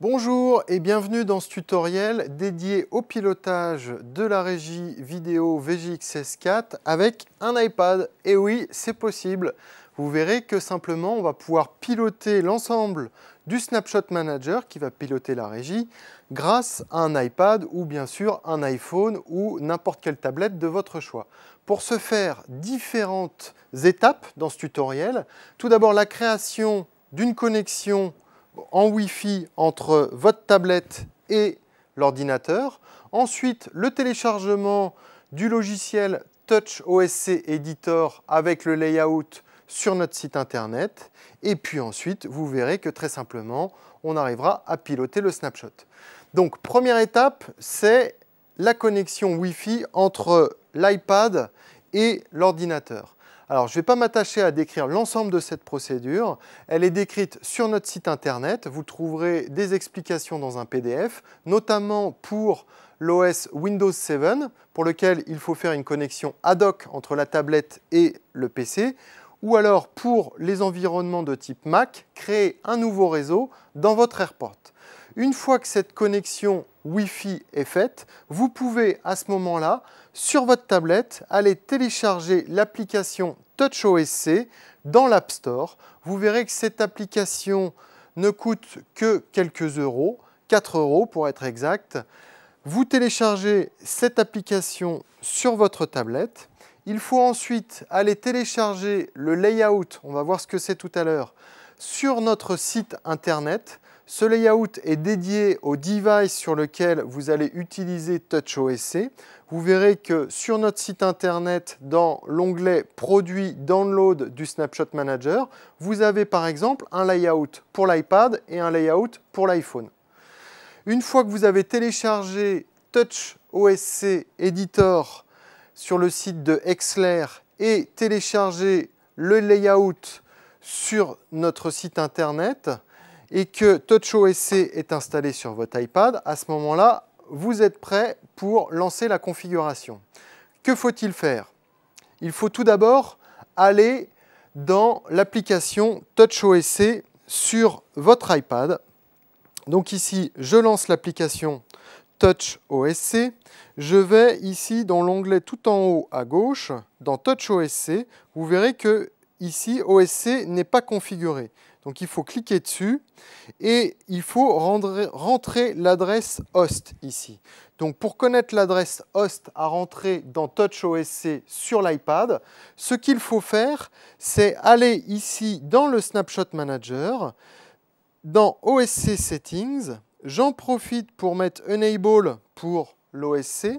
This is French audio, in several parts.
Bonjour et bienvenue dans ce tutoriel dédié au pilotage de la régie vidéo vgxs 4 avec un iPad. Et oui, c'est possible. Vous verrez que simplement on va pouvoir piloter l'ensemble du Snapshot Manager qui va piloter la régie grâce à un iPad ou bien sûr un iPhone ou n'importe quelle tablette de votre choix. Pour ce faire, différentes étapes dans ce tutoriel. Tout d'abord la création d'une connexion en Wi-Fi entre votre tablette et l'ordinateur. Ensuite, le téléchargement du logiciel Touch OSC Editor avec le layout sur notre site internet. Et puis ensuite, vous verrez que très simplement, on arrivera à piloter le snapshot. Donc, première étape, c'est la connexion Wi-Fi entre l'iPad et l'ordinateur. Alors, je ne vais pas m'attacher à décrire l'ensemble de cette procédure. Elle est décrite sur notre site internet. Vous trouverez des explications dans un PDF, notamment pour l'OS Windows 7, pour lequel il faut faire une connexion ad hoc entre la tablette et le PC, ou alors pour les environnements de type Mac, créer un nouveau réseau dans votre AirPort. Une fois que cette connexion Wi-Fi est faite, vous pouvez à ce moment-là, sur votre tablette, aller télécharger l'application TouchOSC dans l'App Store. Vous verrez que cette application ne coûte que quelques euros, 4 euros pour être exact. Vous téléchargez cette application sur votre tablette. Il faut ensuite aller télécharger le layout, on va voir ce que c'est tout à l'heure, sur notre site internet. Ce layout est dédié au device sur lequel vous allez utiliser TouchOSC. Vous verrez que sur notre site internet, dans l'onglet Produits Download du Snapshot Manager, vous avez par exemple un layout pour l'iPad et un layout pour l'iPhone. Une fois que vous avez téléchargé TouchOSC Editor sur le site de Exler et téléchargé le layout sur notre site internet, et que TouchOSC est installé sur votre iPad, à ce moment-là, vous êtes prêt pour lancer la configuration. Que faut-il faire Il faut tout d'abord aller dans l'application TouchOSC sur votre iPad. Donc ici, je lance l'application TouchOSC. Je vais ici dans l'onglet tout en haut à gauche, dans TouchOSC, vous verrez que ici OSC n'est pas configuré. Donc il faut cliquer dessus et il faut rentrer l'adresse host ici. Donc pour connaître l'adresse host à rentrer dans TouchOSC sur l'iPad, ce qu'il faut faire, c'est aller ici dans le Snapshot Manager, dans OSC Settings, j'en profite pour mettre Enable pour l'OSC,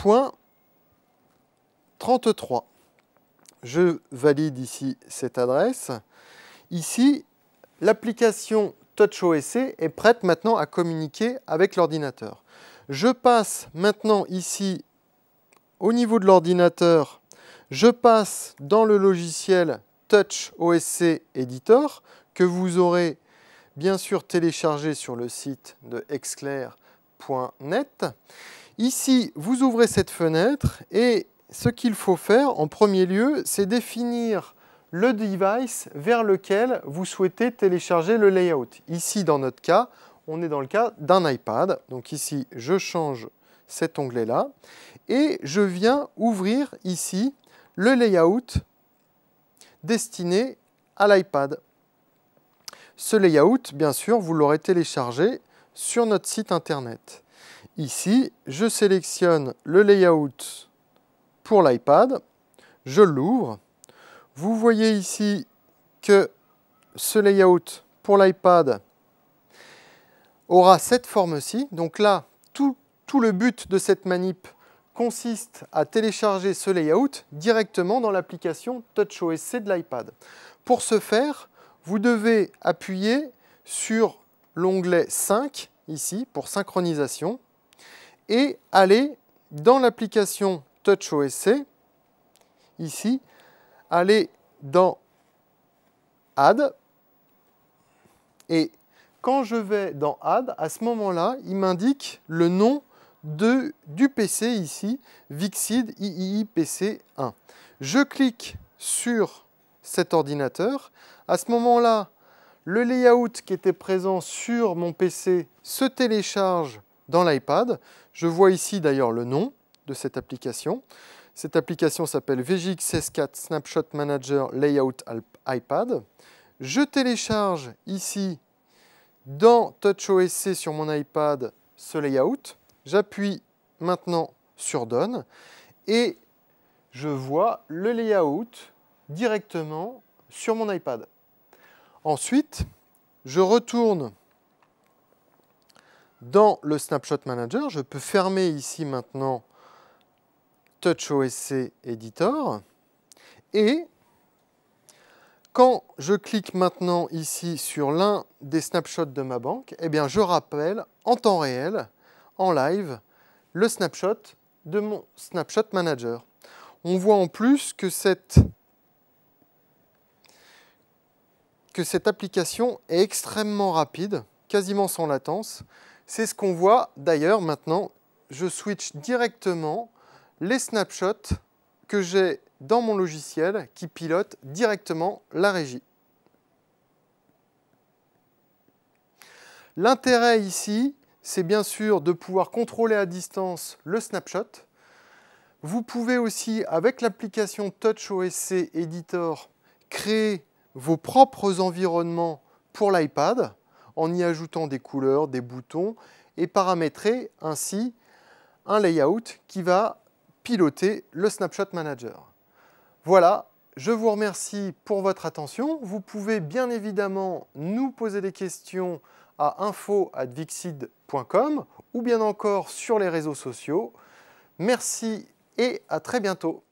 point 33. Je valide ici cette adresse. Ici, l'application TouchOSC est prête maintenant à communiquer avec l'ordinateur. Je passe maintenant ici au niveau de l'ordinateur, je passe dans le logiciel TouchOSC Editor que vous aurez bien sûr téléchargé sur le site de exclair.net. Ici, vous ouvrez cette fenêtre et ce qu'il faut faire en premier lieu, c'est définir le device vers lequel vous souhaitez télécharger le layout. Ici, dans notre cas, on est dans le cas d'un iPad. Donc ici, je change cet onglet-là et je viens ouvrir ici le layout destiné à l'iPad. Ce layout, bien sûr, vous l'aurez téléchargé sur notre site internet. Ici, je sélectionne le layout pour l'iPad, je l'ouvre. Vous voyez ici que ce layout pour l'iPad aura cette forme-ci. Donc là, tout, le but de cette manip consiste à télécharger ce layout directement dans l'application TouchOSC de l'iPad. Pour ce faire, vous devez appuyer sur l'onglet 5 ici pour synchronisation et aller dans l'application TouchOSC, ici, aller dans Add, et quand je vais dans Add, à ce moment-là, il m'indique le nom de, du PC ici, Vixid III PC 1. Je clique sur cet ordinateur. À ce moment-là, le layout qui était présent sur mon PC se télécharge dans l'iPad. Je vois ici d'ailleurs le nom de cette application. Cette application s'appelle VGX S4 Snapshot Manager Layout iPad. Je télécharge ici dans TouchOSC sur mon iPad ce layout. J'appuie maintenant sur Done et je vois le layout directement sur mon iPad. Ensuite, je retourne dans le Snapshot Manager, je peux fermer ici maintenant TouchOSC Editor. Et quand je clique maintenant ici sur l'un des snapshots de ma banque, eh bien je rappelle en temps réel, en live, le snapshot de mon Snapshot Manager. On voit en plus que que cette application est extrêmement rapide, quasiment sans latence. C'est ce qu'on voit d'ailleurs maintenant. Je switch directement les snapshots que j'ai dans mon logiciel qui pilote directement la régie. L'intérêt ici, c'est bien sûr de pouvoir contrôler à distance le snapshot. Vous pouvez aussi, avec l'application TouchOSC Editor, créer vos propres environnements pour l'iPad en y ajoutant des couleurs, des boutons et paramétrer ainsi un layout qui va piloter le Snapshot Manager. Voilà, je vous remercie pour votre attention. Vous pouvez bien évidemment nous poser des questions à info@vixid.com ou bien encore sur les réseaux sociaux. Merci et à très bientôt.